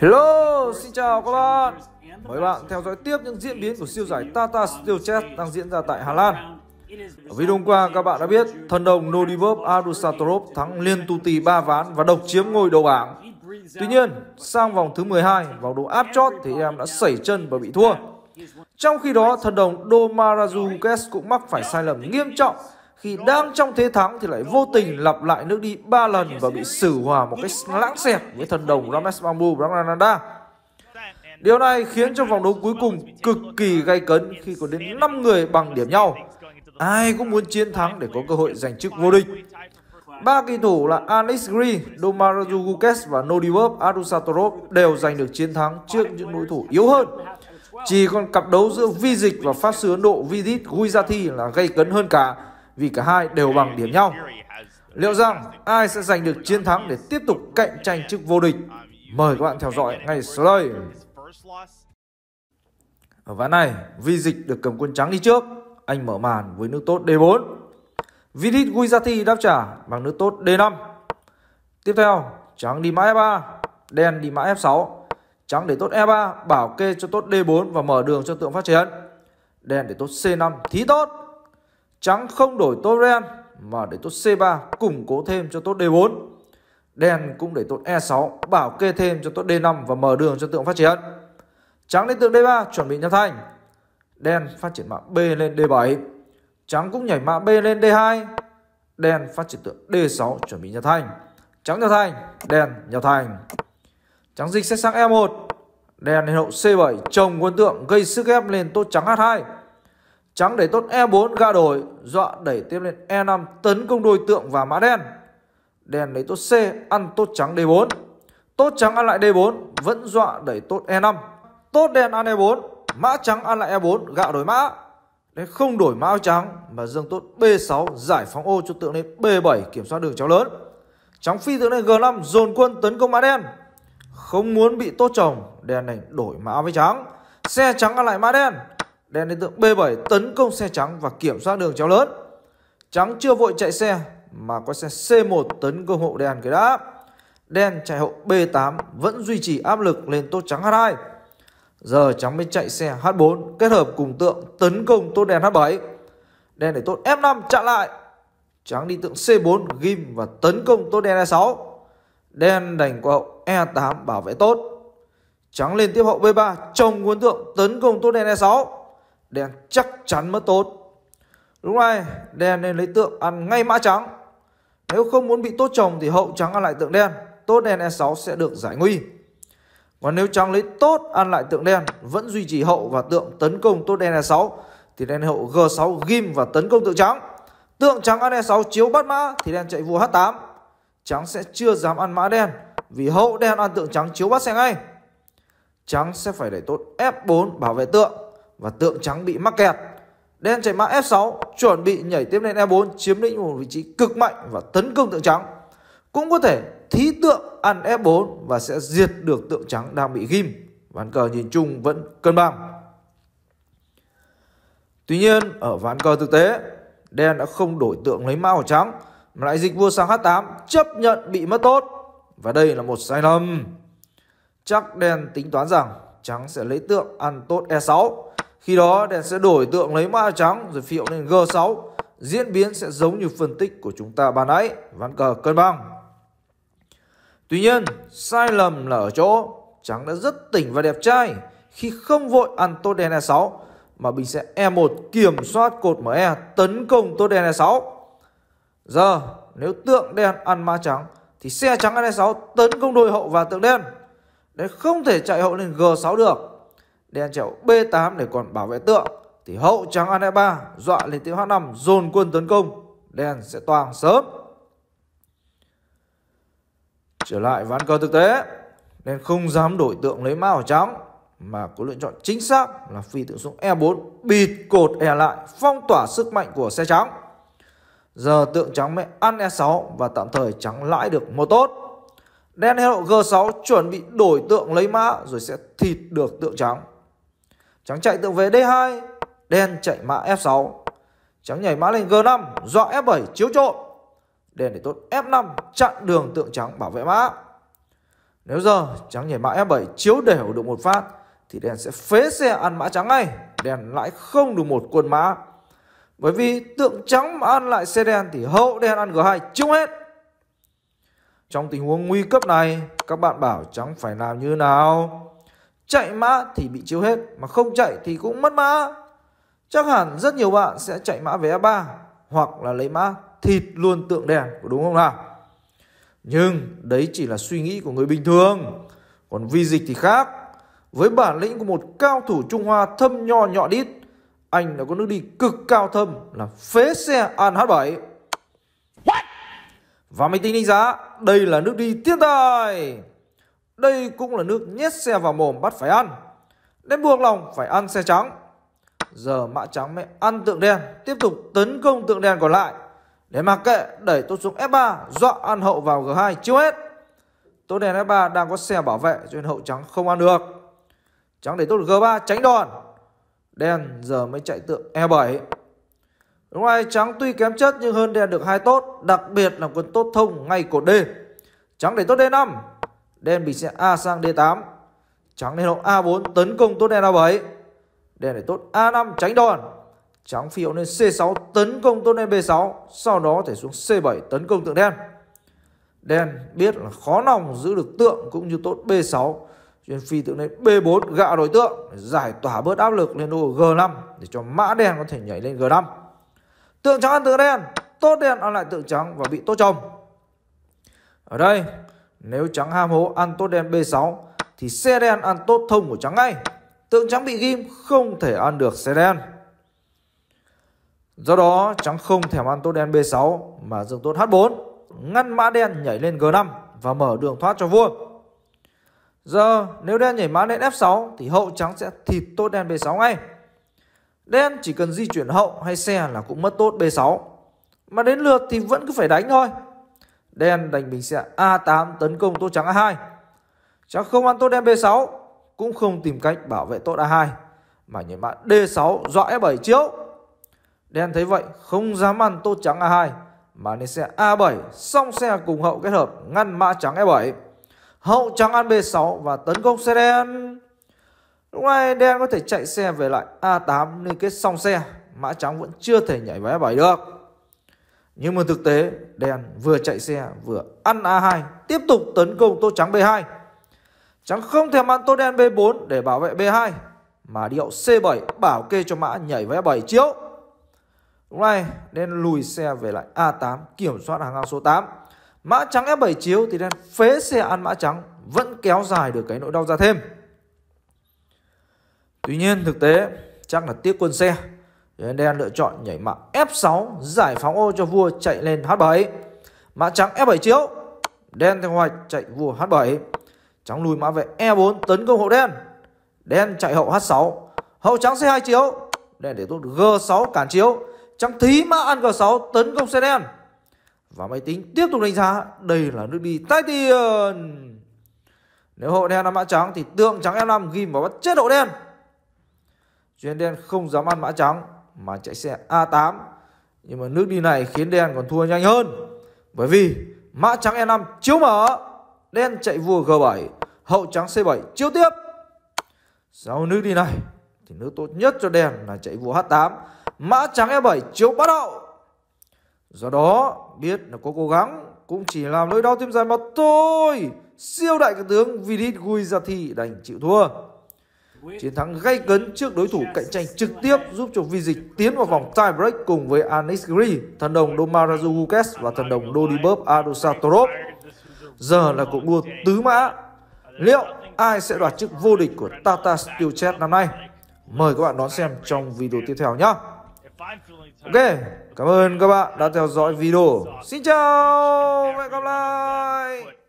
Hello, xin chào các bạn. Mời bạn theo dõi tiếp những diễn biến của siêu giải Tata Steel Chess đang diễn ra tại Hà Lan. Ở video hôm qua các bạn đã biết, thần đồng Nodivov Adusatorov thắng liên tu tì 3 ván và độc chiếm ngôi đầu bảng. Tuy nhiên, sang vòng thứ 12, vòng đấu áp chót thì em đã sẩy chân và bị thua. Trong khi đó, thần đồng Domarazu Hukes cũng mắc phải sai lầm nghiêm trọng khi đang trong thế thắng thì lại vô tình lặp lại nước đi ba lần và bị xử hòa một cách lãng xẹt với thần đồng Ramesh Mambu Rangananda. Điều này khiến cho vòng đấu cuối cùng cực kỳ gay cấn khi có đến 5 người bằng điểm nhau. Ai cũng muốn chiến thắng để có cơ hội giành chức vô địch. Ba kỳ thủ là Alex Green, Domaraju Gukes và Nodibob Adusatorov đều giành được chiến thắng trước những đối thủ yếu hơn. Chỉ còn cặp đấu giữa Vi Dịch và Pháp sư Ấn Độ Vidit Guijati là gây cấn hơn cả vì cả hai đều bằng điểm nhau. Liệu rằng ai sẽ giành được chiến thắng để tiếp tục cạnh tranh chức vô địch? Mời các bạn theo dõi ngay sau đây. Ở ván này, Vi Dịch được cầm quân trắng đi trước. Anh mở màn với nước tốt D4. Vidit Guizati đáp trả bằng nước tốt D5. Tiếp theo, trắng đi mã F3, đen đi mã F6. Trắng để tốt E3, bảo kê cho tốt D4 và mở đường cho tượng phát triển. Đen để tốt C5, thí tốt. Trắng không đổi tốt ren mà để tốt C3 củng cố thêm cho tốt D4. Đen cũng để tốt E6 bảo kê thêm cho tốt D5 và mở đường cho tượng phát triển. Trắng lên tượng D3 chuẩn bị nhập thành Đen phát triển mã B lên D7. Trắng cũng nhảy mã B lên D2. Đen phát triển tượng D6 chuẩn bị nhập thành Trắng nhập thành đen nhập thành Trắng dịch sẽ sang E1. Đen lên hậu C7 trồng quân tượng gây sức ép lên tốt trắng H2. Trắng đẩy tốt E4 gã đổi, dọa đẩy tiếp lên E5 tấn công đối tượng và mã đen. Đen lấy tốt C ăn tốt trắng D4. Tốt trắng ăn lại D4 vẫn dọa đẩy tốt E5. Tốt đen ăn E4, mã trắng ăn lại E4 gạ đổi mã. Nên không đổi mã trắng mà dương tốt B6 giải phóng ô cho tượng lên B7 kiểm soát đường chéo lớn. Trắng phi tượng lên G5 dồn quân tấn công mã đen. Không muốn bị tốt chồng, đen này đổi mã với trắng. Xe trắng ăn lại mã đen, đen đối tượng B7 tấn công xe trắng và kiểm soát đường chéo lớn. Trắng chưa vội chạy xe mà có xe C1 tấn công hộ đèn cái đã. Đen chạy hậu B8 vẫn duy trì áp lực lên tốt trắng H2. Giờ trắng mới chạy xe H4 kết hợp cùng tượng tấn công tốt đèn H7. Đen để tốt F5 chặn lại. Trắng đi tượng C4 ghim và tấn công tốt đen E6. Đen đành qua hậu E8 bảo vệ tốt. Trắng lên tiếp hậu B3 trồng quân tượng tấn công tốt đen E6 đen chắc chắn mất tốt. Lúc này, đen nên lấy tượng ăn ngay mã trắng. Nếu không muốn bị tốt chồng thì hậu trắng ăn lại tượng đen, tốt đen E6 sẽ được giải nguy. Còn nếu trắng lấy tốt ăn lại tượng đen, vẫn duy trì hậu và tượng tấn công tốt đen E6 thì đen hậu G6 ghim và tấn công tượng trắng. Tượng trắng ăn E6 chiếu bắt mã thì đen chạy vua H8. Trắng sẽ chưa dám ăn mã đen vì hậu đen ăn tượng trắng chiếu bắt xe ngay. Trắng sẽ phải đẩy tốt F4 bảo vệ tượng và tượng trắng bị mắc kẹt. Đen chạy mã F6 chuẩn bị nhảy tiếp lên E4 chiếm lĩnh một vị trí cực mạnh và tấn công tượng trắng. Cũng có thể thí tượng ăn F4 e và sẽ diệt được tượng trắng đang bị ghim. Ván cờ nhìn chung vẫn cân bằng. Tuy nhiên ở ván cờ thực tế, đen đã không đổi tượng lấy mã của trắng mà lại dịch vua sang H8 chấp nhận bị mất tốt. Và đây là một sai lầm. Chắc đen tính toán rằng trắng sẽ lấy tượng ăn tốt E6 khi đó đèn sẽ đổi tượng lấy ma trắng rồi phiệu lên G6. Diễn biến sẽ giống như phân tích của chúng ta ban nãy, ván cờ cân bằng. Tuy nhiên, sai lầm là ở chỗ trắng đã rất tỉnh và đẹp trai khi không vội ăn tốt đen E6 mà Bình sẽ E1 kiểm soát cột ME tấn công tốt đen E6. Giờ nếu tượng đen ăn ma trắng thì xe trắng ăn E6 tấn công đôi hậu và tượng đen. Đấy không thể chạy hậu lên G6 được. Đen chèo B8 để còn bảo vệ tượng Thì hậu trắng ăn E3 Dọa lên tiếng H5 dồn quân tấn công Đen sẽ toàn sớm Trở lại ván cờ thực tế nên không dám đổi tượng lấy mã ở trắng Mà có lựa chọn chính xác là phi tượng xuống E4 Bịt cột E lại Phong tỏa sức mạnh của xe trắng Giờ tượng trắng mẹ ăn E6 Và tạm thời trắng lãi được một tốt Đen hậu G6 chuẩn bị đổi tượng lấy mã rồi sẽ thịt được tượng trắng. Trắng chạy tự về D2, đen chạy mã F6. Trắng nhảy mã lên G5, dọa F7 chiếu trộn Đen để tốt F5 chặn đường tượng trắng bảo vệ mã. Nếu giờ trắng nhảy mã F7 chiếu đều được một phát thì đen sẽ phế xe ăn mã trắng ngay. Đen lại không đủ một quân mã. Bởi vì tượng trắng mà ăn lại xe đen thì hậu đen ăn G2 chiếu hết. Trong tình huống nguy cấp này, các bạn bảo trắng phải làm như nào? chạy mã thì bị chiếu hết mà không chạy thì cũng mất mã. Chắc hẳn rất nhiều bạn sẽ chạy mã vé A3 hoặc là lấy mã thịt luôn tượng đèn đúng không nào? Nhưng đấy chỉ là suy nghĩ của người bình thường. Còn vi dịch thì khác. Với bản lĩnh của một cao thủ Trung Hoa thâm nho nhọ đít, anh đã có nước đi cực cao thâm là phế xe An H7. Và mình tính đánh giá đây là nước đi thiên tài đây cũng là nước nhét xe vào mồm bắt phải ăn. nên buộc lòng phải ăn xe trắng. Giờ mã trắng mới ăn tượng đen, tiếp tục tấn công tượng đen còn lại. Để mặc kệ, đẩy tốt xuống F3, dọa ăn hậu vào G2, chiếu hết. Tốt đen F3 đang có xe bảo vệ cho nên hậu trắng không ăn được. Trắng để tốt G3 tránh đòn. Đen giờ mới chạy tượng E7. Đúng rồi, trắng tuy kém chất nhưng hơn đen được hai tốt, đặc biệt là quân tốt thông ngay cột D. Trắng để tốt D5, Đen bị xe A sang D8. Trắng lên hậu A4 tấn công tốt đen A7. Đen để tốt A5 tránh đòn. Trắng phi hậu lên C6 tấn công tốt đen B6. Sau đó thể xuống C7 tấn công tượng đen. Đen biết là khó lòng giữ được tượng cũng như tốt B6. Chuyên phi tượng lên B4 gạ đối tượng giải tỏa bớt áp lực lên ô G5 để cho mã đen có thể nhảy lên G5. Tượng trắng ăn tượng đen, tốt đen ăn lại tượng trắng và bị tốt chồng. Ở đây nếu trắng ham hố ăn tốt đen B6 thì xe đen ăn tốt thông của trắng ngay. Tượng trắng bị ghim không thể ăn được xe đen. Do đó trắng không thèm ăn tốt đen B6 mà dừng tốt H4, ngăn mã đen nhảy lên G5 và mở đường thoát cho vua. Giờ nếu đen nhảy mã lên F6 thì hậu trắng sẽ thịt tốt đen B6 ngay. Đen chỉ cần di chuyển hậu hay xe là cũng mất tốt B6. Mà đến lượt thì vẫn cứ phải đánh thôi. Đen đánh bình sẽ A8 tấn công tốt trắng A2. Trắng không ăn tốt đen B6 cũng không tìm cách bảo vệ tốt A2 mà nhảy mã D6 dọa e 7 chiếu. Đen thấy vậy không dám ăn tốt trắng A2 mà nên sẽ A7 song xe cùng hậu kết hợp ngăn mã trắng e 7 Hậu trắng ăn B6 và tấn công xe đen. Lúc này đen có thể chạy xe về lại A8 liên kết song xe. Mã trắng vẫn chưa thể nhảy vào F7 được. Nhưng mà thực tế đen vừa chạy xe vừa ăn A2 tiếp tục tấn công tô trắng B2. Trắng không thèm ăn tô đen B4 để bảo vệ B2 mà điệu C7 bảo kê cho mã nhảy với F7 chiếu. Lúc này đen lùi xe về lại A8 kiểm soát hàng ngang số 8. Mã trắng F7 chiếu thì đen phế xe ăn mã trắng vẫn kéo dài được cái nỗi đau ra thêm. Tuy nhiên thực tế chắc là tiếc quân xe Đen lựa chọn nhảy mã F6 giải phóng ô cho vua chạy lên H7. Mã trắng F7 e chiếu. Đen theo hoạch chạy vua H7. Trắng lùi mã về E4 tấn công hậu đen. Đen chạy hậu H6. Hậu trắng C2 chiếu. Đen để tốt G6 cản chiếu. Trắng thí mã ăn G6 tấn công xe đen. Và máy tính tiếp tục đánh giá đây là nước đi tay tiền. Nếu hậu đen ăn mã trắng thì tượng trắng F5 ghim vào bắt chết hậu đen. Chuyên đen không dám ăn mã trắng mà chạy xe A8 nhưng mà nước đi này khiến đen còn thua nhanh hơn bởi vì mã trắng E5 chiếu mở đen chạy vua G7 hậu trắng C7 chiếu tiếp sau nước đi này thì nước tốt nhất cho đen là chạy vua H8 mã trắng E7 chiếu bắt đầu do đó biết là có cố gắng cũng chỉ làm nỗi đau thêm dài mà thôi siêu đại cái tướng Vidit Guizati đành chịu thua Chiến thắng gay cấn trước đối thủ cạnh tranh trực tiếp giúp cho Vi tiến vào vòng tie break cùng với Anis Gri, thần đồng Domarazu Hukes và thần đồng Dolibub Adosatorov. Giờ là cuộc đua tứ mã. Liệu ai sẽ đoạt chức vô địch của Tata Steel Chess năm nay? Mời các bạn đón xem trong video tiếp theo nhé. Ok, cảm ơn các bạn đã theo dõi video. Xin chào, hẹn gặp lại.